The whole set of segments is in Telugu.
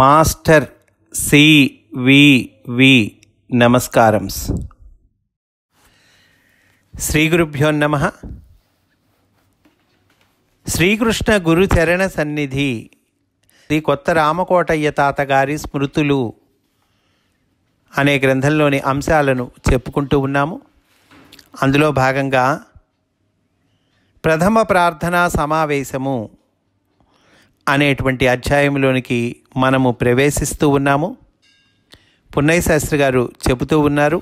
మాస్టర్ సివివి నమస్కారంస్ శ్రీ గురుభ్యో నమ శ్రీకృష్ణ గురుచరణ సన్నిధి శ్రీ కొత్త రామకోటయ్య తాతగారి స్మృతులు అనే గ్రంథంలోని అంశాలను చెప్పుకుంటూ ఉన్నాము అందులో భాగంగా ప్రథమ ప్రార్థనా సమావేశము అనేటువంటి అధ్యాయంలోనికి మనము ప్రవేశిస్తూ ఉన్నాము పున్నయ్య శాస్త్రి గారు చెబుతూ ఉన్నారు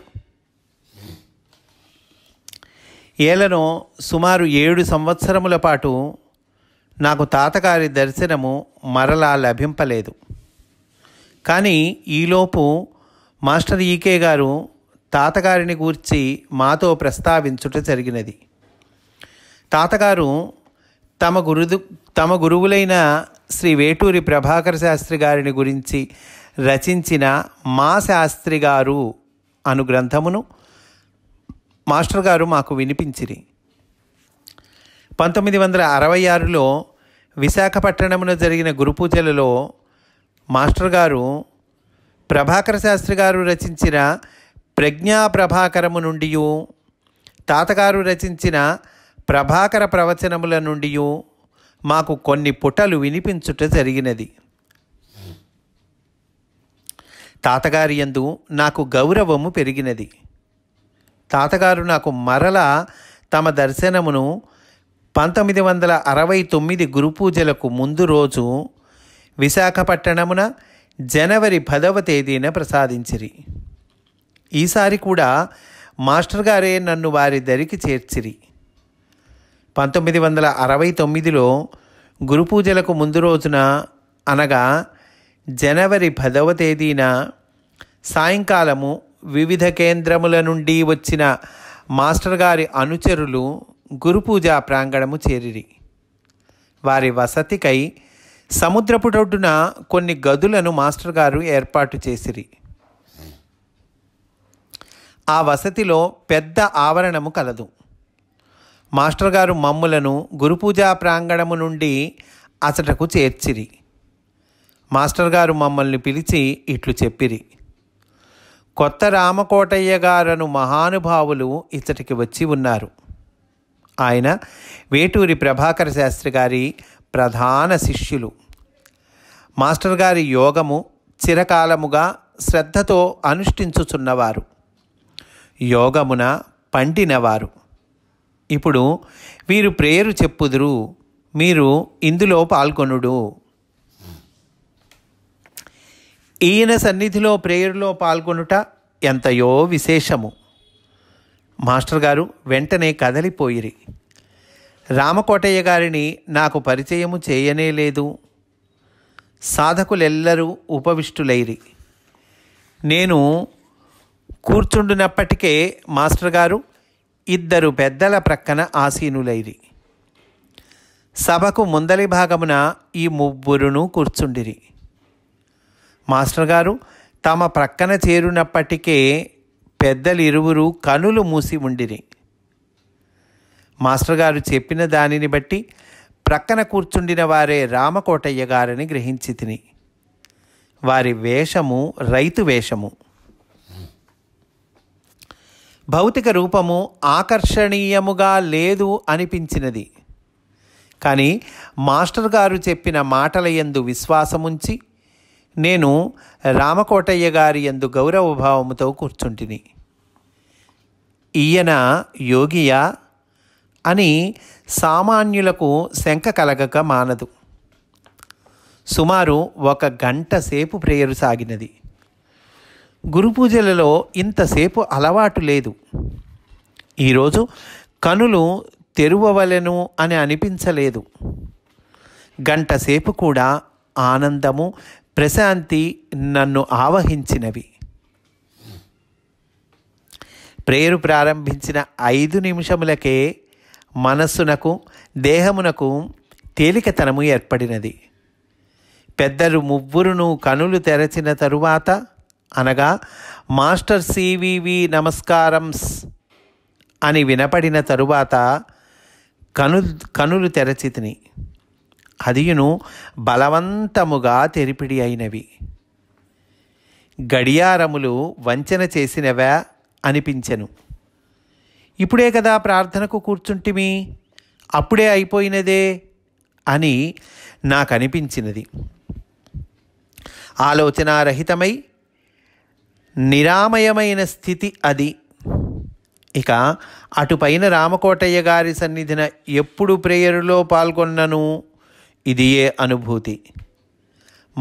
ఏలనో సుమారు ఏడు సంవత్సరముల పాటు నాకు తాతగారి దర్శనము మరలా లభింపలేదు కానీ ఈలోపు మాస్టర్ ఈకే గారు తాతగారిని గూర్చి మాతో ప్రస్తావించుట జరిగినది తాతగారు తమ గురుదు తమ గురువులైన శ్రీ వేటూరి ప్రభాకర శాస్త్రి గారిని గురించి రచించిన మా శాస్త్రి గారు అను గ్రంథమును మాస్టర్ గారు మాకు వినిపించిరి పంతొమ్మిది వందల అరవై ఆరులో విశాఖపట్టణమున జరిగిన గురుపూజలలో మాస్టర్ గారు ప్రభాకర శాస్త్రి గారు రచించిన ప్రజ్ఞా ప్రభాకరము నుండి తాతగారు రచించిన ప్రభాకర ప్రవచనముల నుండి మాకు కొన్ని పుటలు వినిపించుట జరిగినది తాతగారి యందు నాకు గౌరవము పెరిగినది తాతగారు నాకు మరల తమ దర్శనమును పంతొమ్మిది వందల అరవై తొమ్మిది గురుపూజలకు ముందు రోజు విశాఖపట్టణమున జనవరి పదవ తేదీన ప్రసాదించిరి ఈసారి కూడా మాస్టర్ గారే నన్ను వారి దరికి చేర్చిరి పంతొమ్మిది వందల అరవై తొమ్మిదిలో గురు పూజలకు ముందు రోజున అనగా జనవరి పదవ తేదీన సాయంకాలము వివిధ కేంద్రముల నుండి వచ్చిన మాస్టర్ గారి అనుచరులు పూజ ప్రాంగణము చేరిరి వారి వసతికై సముద్రపు టొడ్డున కొన్ని గదులను మాస్టర్ గారు ఏర్పాటు చేసిరి ఆ వసతిలో పెద్ద ఆవరణము కలదు మాస్టర్ గారు మమ్ములను గురుపూజా ప్రాంగణము నుండి అసటకు చేర్చిరి మాస్టర్ గారు మమ్మల్ని పిలిచి ఇట్లు చెప్పిరి కొత్త రామకోటయ్య గారను మహానుభావులు ఇతటికి వచ్చి ఉన్నారు ఆయన వేటూరి ప్రభాకర శాస్త్రి గారి ప్రధాన శిష్యులు మాస్టర్ గారి యోగము చిరకాలముగా శ్రద్ధతో అనుష్ఠించుచున్నవారు యోగమున పండినవారు ఇప్పుడు వీరు ప్రేయరు చెప్పుదురు మీరు ఇందులో పాల్గొనుడు ఈయన సన్నిధిలో ప్రేయర్లో పాల్గొనుట ఎంతయో విశేషము మాస్టర్ గారు వెంటనే కదలిపోయిరి రామకోటయ్య గారిని నాకు పరిచయము చేయనే లేదు సాధకులెల్లరూ ఉపవిష్టులైరి నేను కూర్చుండినప్పటికే మాస్టర్ గారు ఇద్దరు పెద్దల ప్రక్కన ఆసీనులైరి సభకు ముందలి భాగమున ఈ ముగ్గురును కూర్చుండిరి మాస్టర్ గారు తమ ప్రక్కన చేరినప్పటికే పెద్దలిరువురు కనులు మూసి ఉండిరి మాస్టర్ గారు చెప్పిన దానిని బట్టి ప్రక్కన కూర్చుండిన వారే రామకోటయ్య గారని గ్రహించి తిని వారి వేషము రైతు వేషము భౌతిక రూపము ఆకర్షణీయముగా లేదు అనిపించినది కానీ మాస్టర్ గారు చెప్పిన మాటల ఎందు విశ్వాసముంచి నేను రామకోటయ్య గారి ఎందు గౌరవభావముతో కూర్చుంటిని ఈయన యోగియా అని సామాన్యులకు శంక కలగక మానదు సుమారు ఒక గంట సేపు ప్రేయరు సాగినది గురు పూజలలో ఇంతసేపు అలవాటు లేదు ఈరోజు కనులు తెరువవలెను అని అనిపించలేదు గంటసేపు కూడా ఆనందము ప్రశాంతి నన్ను ఆవహించినవి ప్రేరు ప్రారంభించిన ఐదు నిమిషములకే మనస్సునకు దేహమునకు తేలికతనము ఏర్పడినది పెద్దలు ముగ్గురును కనులు తెరచిన తరువాత అనగా మాస్టర్ సివివి నమస్కారంస్ అని వినపడిన తరువాత కను కనులు తెరచితిని అదియును బలవంతముగా తెరిపిడి అయినవి గడియారములు వంచన చేసినవా అనిపించెను ఇప్పుడే కదా ప్రార్థనకు కూర్చుంటిమి అప్పుడే అయిపోయినదే అని నాకు అనిపించినది ఆలోచనారహితమై నిరామయమైన స్థితి అది ఇక అటుపైన రామకోటయ్య గారి సన్నిధిన ఎప్పుడు ప్రేయరులో పాల్గొన్నను ఇది ఏ అనుభూతి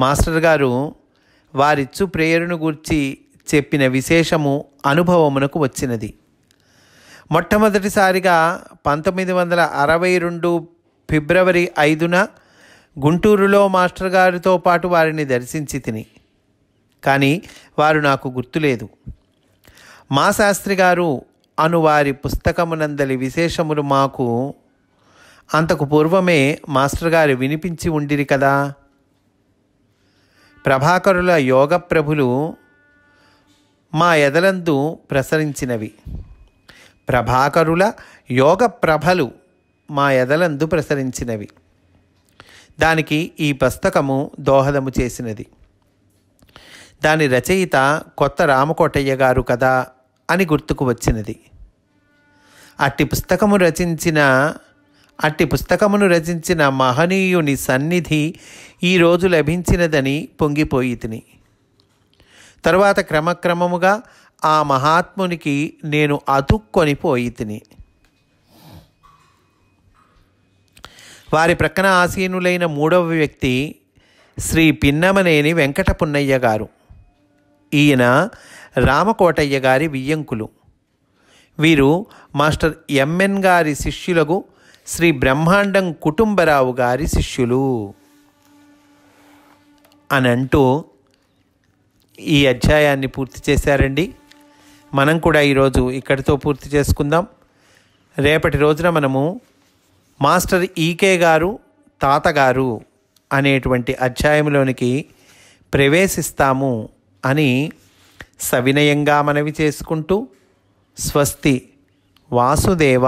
మాస్టర్ గారు వారిచ్చు ప్రేయరును గూర్చి చెప్పిన విశేషము అనుభవమునకు వచ్చినది మొట్టమొదటిసారిగా పంతొమ్మిది వందల అరవై రెండు ఫిబ్రవరి ఐదున గుంటూరులో మాస్టర్ గారితో పాటు వారిని దర్శించి తిని కానీ వారు నాకు గుర్తులేదు మా శాస్త్రి గారు అను వారి పుస్తకమునందలి విశేషములు మాకు అంతకు పూర్వమే మాస్టర్ గారు వినిపించి ఉండిరి కదా ప్రభాకరుల యోగ ప్రభులు మా ఎదలందు ప్రసరించినవి ప్రభాకరుల యోగ ప్రభలు మా ఎదలందు ప్రసరించినవి దానికి ఈ పుస్తకము దోహదము చేసినది దాని రచయిత కొత్త రామకోటయ్య గారు కదా అని గుర్తుకు వచ్చినది అట్టి పుస్తకము రచించిన అట్టి పుస్తకమును రచించిన మహనీయుని సన్నిధి ఈరోజు లభించినదని పొంగిపోయి తిని తరువాత క్రమక్రమముగా ఆ మహాత్మునికి నేను అతుక్కొని పోయి తిని వారి ప్రక్కన ఆసీనులైన మూడవ వ్యక్తి శ్రీ పిన్నమనేని వెంకటపున్నయ్య గారు ఈయన రామకోటయ్య గారి వియ్యంకులు వీరు మాస్టర్ ఎంఎన్ గారి శిష్యులకు శ్రీ బ్రహ్మాండం కుటుంబరావు గారి శిష్యులు అని అంటూ ఈ అధ్యాయాన్ని పూర్తి చేశారండి మనం కూడా ఈరోజు ఇక్కడితో పూర్తి చేసుకుందాం రేపటి రోజున మనము మాస్టర్ ఈకే గారు తాతగారు అనేటువంటి అధ్యాయంలోనికి ప్రవేశిస్తాము అని సవినయంగా మనవి చేసుకుంటూ స్వస్తి వాసుదేవ